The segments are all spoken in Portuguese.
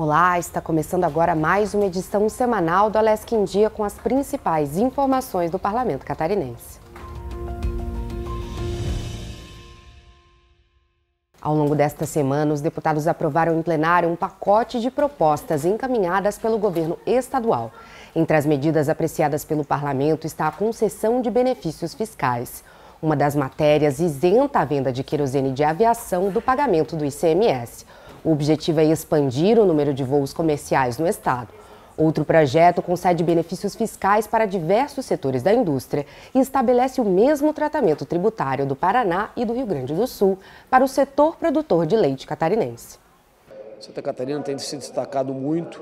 Olá, está começando agora mais uma edição semanal do Alesc em Dia com as principais informações do Parlamento Catarinense. Ao longo desta semana, os deputados aprovaram em plenário um pacote de propostas encaminhadas pelo governo estadual. Entre as medidas apreciadas pelo parlamento está a concessão de benefícios fiscais. Uma das matérias isenta a venda de querosene de aviação do pagamento do ICMS. O objetivo é expandir o número de voos comerciais no estado. Outro projeto concede benefícios fiscais para diversos setores da indústria e estabelece o mesmo tratamento tributário do Paraná e do Rio Grande do Sul para o setor produtor de leite catarinense. Santa Catarina tem se destacado muito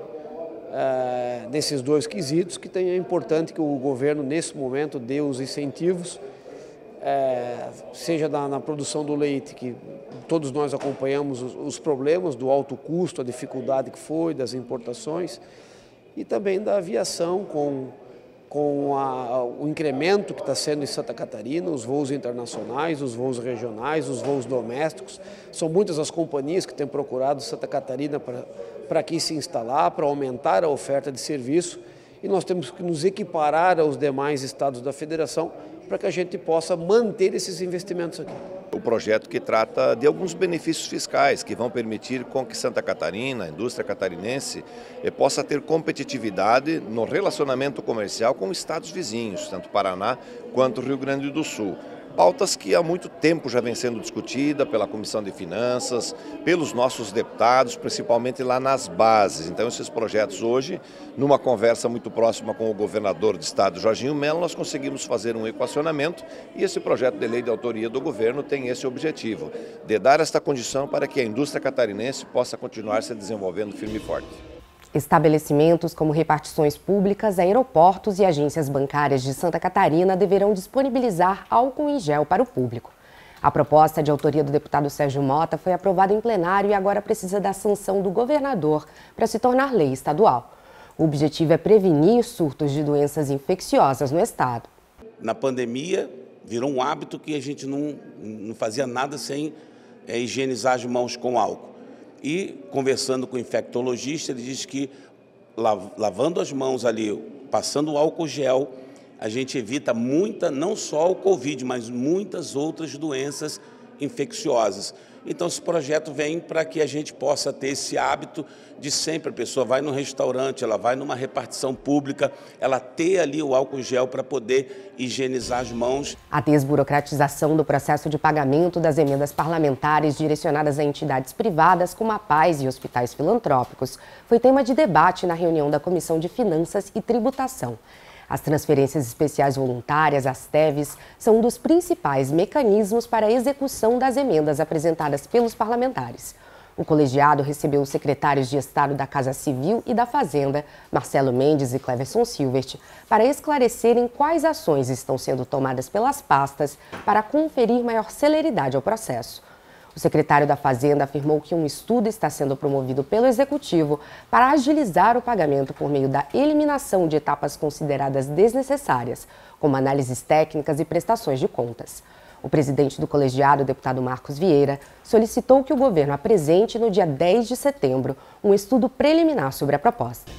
é, nesses dois quesitos, que tem, é importante que o governo, nesse momento, dê os incentivos é, seja na, na, produção do leite, que todos nós acompanhamos os, os, problemas do alto custo, a dificuldade que foi das importações, e também da aviação, com, com a, o incremento que está sendo em Santa Catarina, os voos internacionais, os voos regionais, os voos domésticos. São muitas as companhias que têm procurado Santa Catarina para aqui se instalar, para aumentar a oferta de serviço e nós temos que nos equiparar aos demais estados da federação para que a gente possa manter esses investimentos aqui. O projeto que trata de alguns benefícios fiscais que vão permitir com que Santa Catarina, a indústria catarinense, eh, possa ter competitividade no relacionamento comercial com estados vizinhos, tanto Paraná quanto Rio Grande do Sul pautas que há muito tempo já vem sendo discutida pela Comissão de Finanças, pelos nossos deputados, principalmente lá nas bases. Então, esses projetos hoje, numa conversa muito próxima com o governador de estado, Jorginho Mello, nós conseguimos fazer um equacionamento e esse projeto de lei de autoria do governo tem esse objetivo, de dar esta condição para que a indústria catarinense possa continuar se desenvolvendo firme e forte. Estabelecimentos como repartições públicas, aeroportos e agências bancárias de Santa Catarina deverão disponibilizar álcool em gel para o público. A proposta de autoria do deputado Sérgio Mota foi aprovada em plenário e agora precisa da sanção do governador para se tornar lei estadual. O objetivo é prevenir surtos de doenças infecciosas no estado. Na pandemia, virou um hábito que a gente não, não fazia nada sem é, higienizar as mãos com álcool. E conversando com o infectologista, ele diz que lavando as mãos ali, passando o álcool gel, a gente evita muita, não só o Covid, mas muitas outras doenças infecciosas. Então, esse projeto vem para que a gente possa ter esse hábito de sempre a pessoa vai num restaurante, ela vai numa repartição pública, ela ter ali o álcool gel para poder higienizar as mãos. A desburocratização do processo de pagamento das emendas parlamentares direcionadas a entidades privadas como a Paz e hospitais filantrópicos foi tema de debate na reunião da Comissão de Finanças e Tributação. As transferências especiais voluntárias, as TEVs, são um dos principais mecanismos para a execução das emendas apresentadas pelos parlamentares. O colegiado recebeu os secretários de Estado da Casa Civil e da Fazenda, Marcelo Mendes e Cleverson Silvert, para esclarecerem quais ações estão sendo tomadas pelas pastas para conferir maior celeridade ao processo. O secretário da Fazenda afirmou que um estudo está sendo promovido pelo Executivo para agilizar o pagamento por meio da eliminação de etapas consideradas desnecessárias, como análises técnicas e prestações de contas. O presidente do colegiado, deputado Marcos Vieira, solicitou que o governo apresente no dia 10 de setembro um estudo preliminar sobre a proposta.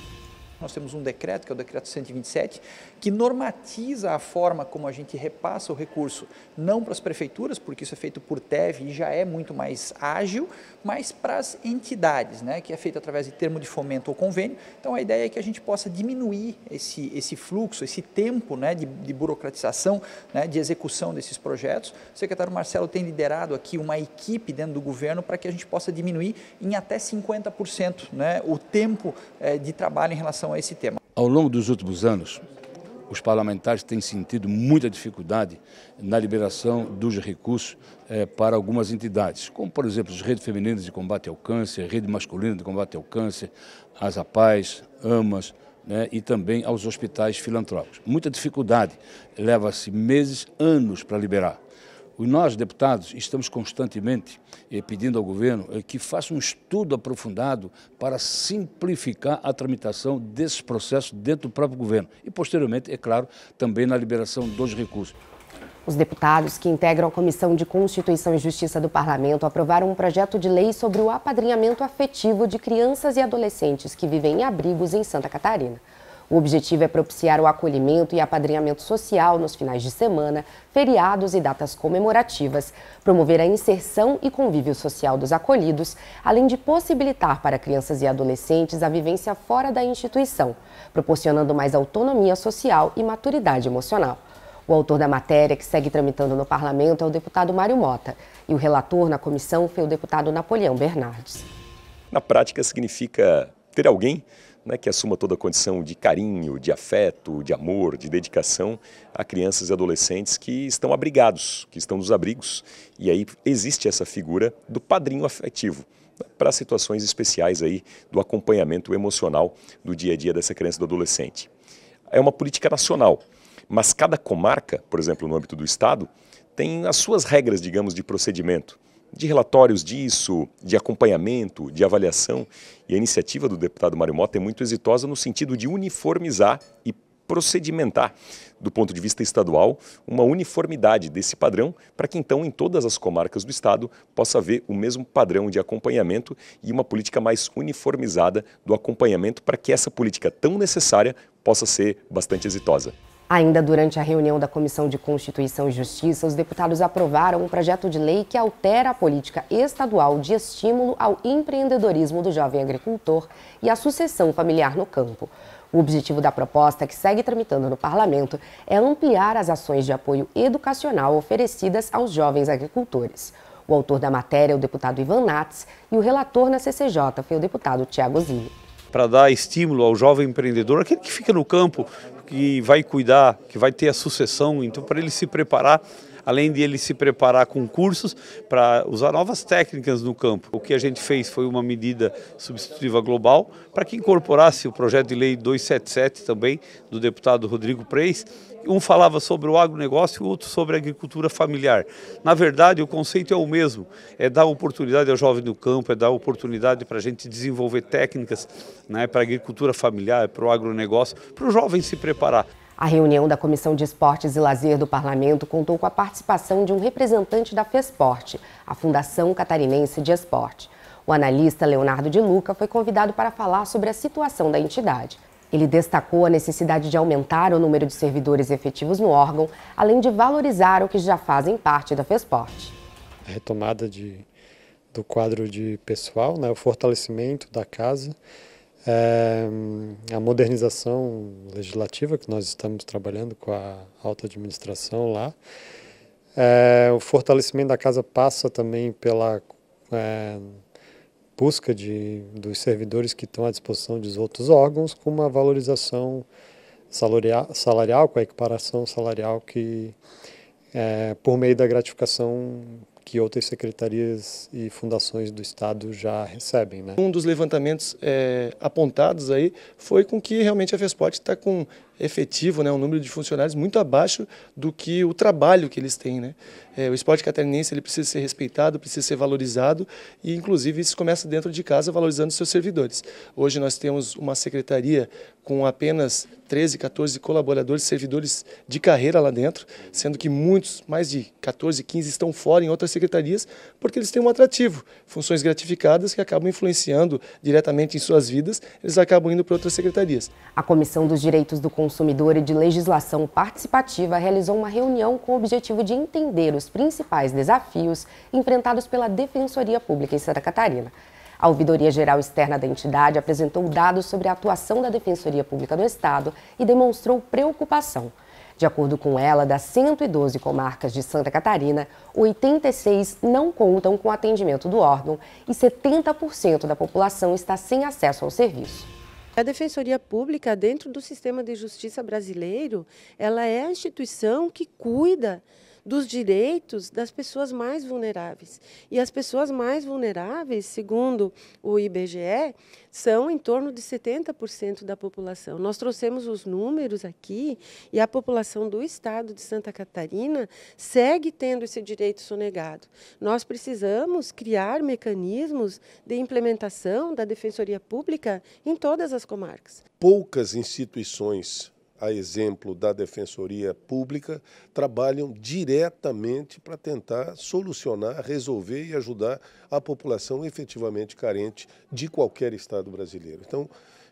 Nós temos um decreto, que é o decreto 127, que normatiza a forma como a gente repassa o recurso, não para as prefeituras, porque isso é feito por TEV e já é muito mais ágil, mas para as entidades, né, que é feito através de termo de fomento ou convênio. Então a ideia é que a gente possa diminuir esse, esse fluxo, esse tempo né, de, de burocratização, né, de execução desses projetos. O secretário Marcelo tem liderado aqui uma equipe dentro do governo para que a gente possa diminuir em até 50% né, o tempo eh, de trabalho em relação relação a esse tema. Ao longo dos últimos anos, os parlamentares têm sentido muita dificuldade na liberação dos recursos eh, para algumas entidades, como, por exemplo, as redes femininas de combate ao câncer, rede masculina de combate ao câncer, as APAES, AMAS, né, e também aos hospitais filantrópicos. Muita dificuldade, leva-se meses, anos para liberar. Nós, deputados, estamos constantemente eh, pedindo ao governo eh, que faça um estudo aprofundado para simplificar a tramitação desses processos dentro do próprio governo e, posteriormente, é claro, também na liberação dos recursos. Os deputados que integram a Comissão de Constituição e Justiça do Parlamento aprovaram um projeto de lei sobre o apadrinhamento afetivo de crianças e adolescentes que vivem em abrigos em Santa Catarina. O objetivo é propiciar o acolhimento e apadrinhamento social nos finais de semana, feriados e datas comemorativas, promover a inserção e convívio social dos acolhidos, além de possibilitar para crianças e adolescentes a vivência fora da instituição, proporcionando mais autonomia social e maturidade emocional. O autor da matéria, que segue tramitando no parlamento, é o deputado Mário Mota, e o relator na comissão foi o deputado Napoleão Bernardes. Na prática, significa ter alguém né, que assuma toda a condição de carinho, de afeto, de amor, de dedicação a crianças e adolescentes que estão abrigados, que estão nos abrigos. E aí existe essa figura do padrinho afetivo né, para situações especiais aí do acompanhamento emocional do dia a dia dessa criança e do adolescente. É uma política nacional, mas cada comarca, por exemplo, no âmbito do Estado, tem as suas regras, digamos, de procedimento de relatórios disso, de acompanhamento, de avaliação. E a iniciativa do deputado Mário Mota é muito exitosa no sentido de uniformizar e procedimentar, do ponto de vista estadual, uma uniformidade desse padrão, para que então em todas as comarcas do estado possa haver o mesmo padrão de acompanhamento e uma política mais uniformizada do acompanhamento, para que essa política tão necessária possa ser bastante exitosa. Ainda durante a reunião da Comissão de Constituição e Justiça, os deputados aprovaram um projeto de lei que altera a política estadual de estímulo ao empreendedorismo do jovem agricultor e à sucessão familiar no campo. O objetivo da proposta, que segue tramitando no parlamento, é ampliar as ações de apoio educacional oferecidas aos jovens agricultores. O autor da matéria é o deputado Ivan Nats e o relator na CCJ foi o deputado Tiago Zilli para dar estímulo ao jovem empreendedor, aquele que fica no campo, que vai cuidar, que vai ter a sucessão, então para ele se preparar além de ele se preparar com cursos para usar novas técnicas no campo. O que a gente fez foi uma medida substitutiva global para que incorporasse o projeto de lei 277 também do deputado Rodrigo Preis um falava sobre o agronegócio e o outro sobre a agricultura familiar. Na verdade, o conceito é o mesmo, é dar oportunidade ao jovem do campo, é dar oportunidade para a gente desenvolver técnicas né, para a agricultura familiar, para o agronegócio, para o jovem se preparar. A reunião da Comissão de Esportes e Lazer do Parlamento contou com a participação de um representante da FESPORTE, a Fundação Catarinense de Esporte. O analista Leonardo de Luca foi convidado para falar sobre a situação da entidade. Ele destacou a necessidade de aumentar o número de servidores efetivos no órgão, além de valorizar o que já fazem parte da FESPORT. A retomada de, do quadro de pessoal, né, o fortalecimento da casa, é, a modernização legislativa que nós estamos trabalhando com a alta administração lá. É, o fortalecimento da casa passa também pela é, busca de, dos servidores que estão à disposição dos outros órgãos com uma valorização salarial, salarial com a equiparação salarial que é, por meio da gratificação que outras secretarias e fundações do Estado já recebem. Né? Um dos levantamentos é, apontados aí foi com que realmente a FESPOT está com efetivo, né, um número de funcionários muito abaixo do que o trabalho que eles têm. Né? É, o esporte catarinense ele precisa ser respeitado, precisa ser valorizado e, inclusive, isso começa dentro de casa, valorizando seus servidores. Hoje nós temos uma secretaria com apenas 13, 14 colaboradores, servidores de carreira lá dentro, sendo que muitos, mais de 14, 15, estão fora em outras secretarias porque eles têm um atrativo, funções gratificadas que acabam influenciando diretamente em suas vidas, eles acabam indo para outras secretarias. A Comissão dos Direitos do Consumidor Consumidor e de Legislação Participativa realizou uma reunião com o objetivo de entender os principais desafios enfrentados pela Defensoria Pública em Santa Catarina. A Ouvidoria Geral Externa da entidade apresentou dados sobre a atuação da Defensoria Pública do Estado e demonstrou preocupação. De acordo com ela, das 112 comarcas de Santa Catarina, 86 não contam com atendimento do órgão e 70% da população está sem acesso ao serviço. A Defensoria Pública, dentro do sistema de justiça brasileiro, ela é a instituição que cuida dos direitos das pessoas mais vulneráveis. E as pessoas mais vulneráveis, segundo o IBGE, são em torno de 70% da população. Nós trouxemos os números aqui e a população do estado de Santa Catarina segue tendo esse direito sonegado. Nós precisamos criar mecanismos de implementação da Defensoria Pública em todas as comarcas. Poucas instituições a exemplo da Defensoria Pública, trabalham diretamente para tentar solucionar, resolver e ajudar a população efetivamente carente de qualquer Estado brasileiro. Então,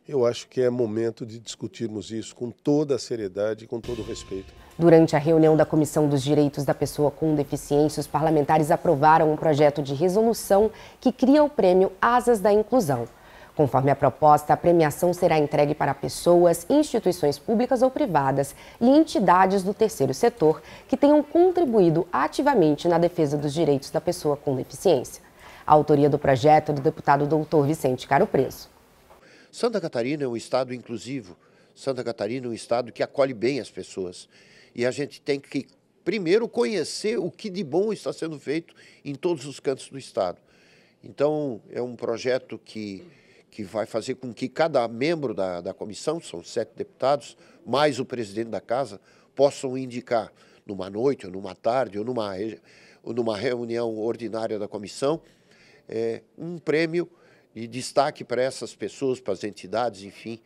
eu acho que é momento de discutirmos isso com toda a seriedade e com todo o respeito. Durante a reunião da Comissão dos Direitos da Pessoa com Deficiência, os parlamentares aprovaram um projeto de resolução que cria o prêmio Asas da Inclusão. Conforme a proposta, a premiação será entregue para pessoas, instituições públicas ou privadas e entidades do terceiro setor que tenham contribuído ativamente na defesa dos direitos da pessoa com deficiência. A autoria do projeto é do deputado doutor Vicente Caro Preso. Santa Catarina é um estado inclusivo. Santa Catarina é um estado que acolhe bem as pessoas. E a gente tem que, primeiro, conhecer o que de bom está sendo feito em todos os cantos do estado. Então, é um projeto que que vai fazer com que cada membro da, da comissão, são sete deputados, mais o presidente da casa, possam indicar numa noite, ou numa tarde, ou numa, ou numa reunião ordinária da comissão, é, um prêmio de destaque para essas pessoas, para as entidades, enfim,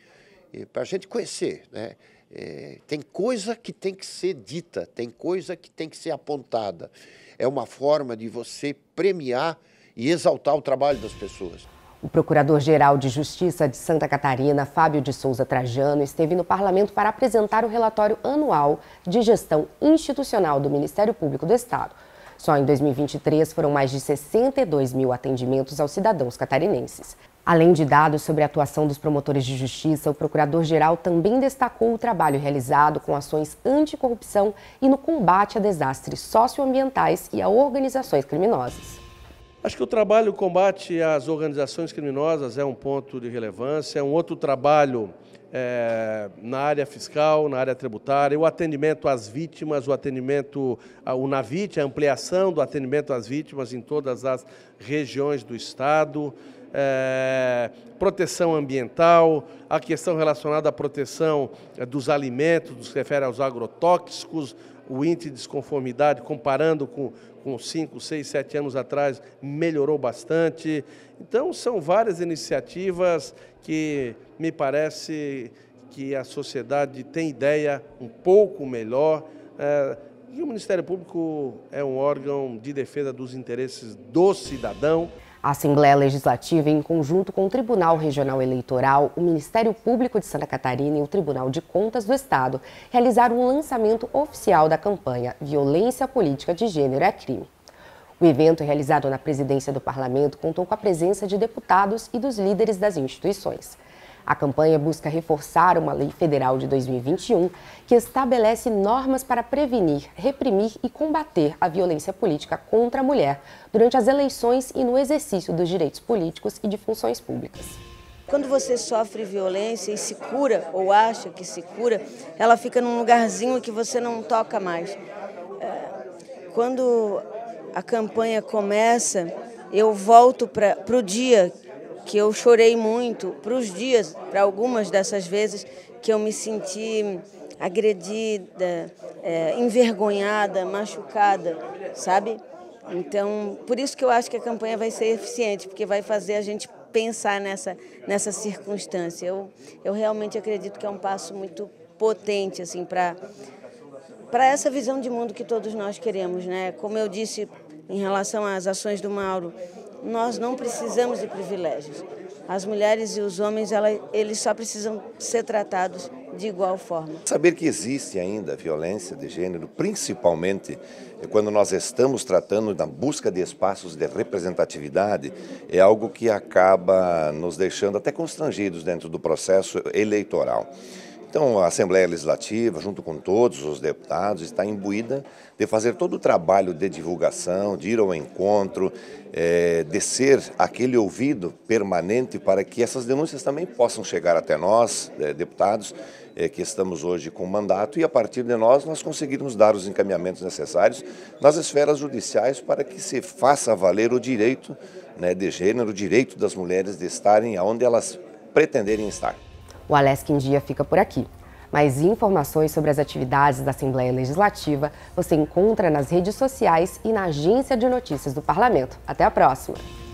é, para a gente conhecer. Né? É, tem coisa que tem que ser dita, tem coisa que tem que ser apontada. É uma forma de você premiar e exaltar o trabalho das pessoas. O Procurador-Geral de Justiça de Santa Catarina, Fábio de Souza Trajano, esteve no parlamento para apresentar o relatório anual de gestão institucional do Ministério Público do Estado. Só em 2023 foram mais de 62 mil atendimentos aos cidadãos catarinenses. Além de dados sobre a atuação dos promotores de justiça, o procurador-geral também destacou o trabalho realizado com ações anticorrupção e no combate a desastres socioambientais e a organizações criminosas. Acho que o trabalho combate às organizações criminosas é um ponto de relevância, É um outro trabalho é, na área fiscal, na área tributária, o atendimento às vítimas, o atendimento ao NAVIT, a ampliação do atendimento às vítimas em todas as regiões do Estado é, proteção ambiental, a questão relacionada à proteção é, dos alimentos, se refere aos agrotóxicos, o índice de desconformidade, comparando com, com 5, 6, 7 anos atrás, melhorou bastante. Então, são várias iniciativas que me parece que a sociedade tem ideia um pouco melhor. É, e o Ministério Público é um órgão de defesa dos interesses do cidadão. A Assembleia Legislativa, em conjunto com o Tribunal Regional Eleitoral, o Ministério Público de Santa Catarina e o Tribunal de Contas do Estado, realizaram o um lançamento oficial da campanha Violência Política de Gênero é Crime. O evento, é realizado na presidência do parlamento, contou com a presença de deputados e dos líderes das instituições. A campanha busca reforçar uma lei federal de 2021 que estabelece normas para prevenir, reprimir e combater a violência política contra a mulher durante as eleições e no exercício dos direitos políticos e de funções públicas. Quando você sofre violência e se cura, ou acha que se cura, ela fica num lugarzinho que você não toca mais. É, quando a campanha começa, eu volto para o dia que eu chorei muito para os dias, para algumas dessas vezes que eu me senti agredida, é, envergonhada, machucada, sabe? Então, por isso que eu acho que a campanha vai ser eficiente, porque vai fazer a gente pensar nessa, nessa circunstância. Eu, eu realmente acredito que é um passo muito potente assim para para essa visão de mundo que todos nós queremos, né? Como eu disse em relação às ações do Mauro, nós não precisamos de privilégios. As mulheres e os homens, ela, eles só precisam ser tratados de igual forma. Saber que existe ainda violência de gênero, principalmente quando nós estamos tratando da busca de espaços de representatividade, é algo que acaba nos deixando até constrangidos dentro do processo eleitoral. Então, a Assembleia Legislativa, junto com todos os deputados, está imbuída de fazer todo o trabalho de divulgação, de ir ao encontro, é, de ser aquele ouvido permanente para que essas denúncias também possam chegar até nós, é, deputados, é, que estamos hoje com mandato, e a partir de nós, nós conseguirmos dar os encaminhamentos necessários nas esferas judiciais para que se faça valer o direito né, de gênero, o direito das mulheres de estarem onde elas pretenderem estar. O Alesc em Dia fica por aqui. Mais informações sobre as atividades da Assembleia Legislativa você encontra nas redes sociais e na agência de notícias do Parlamento. Até a próxima!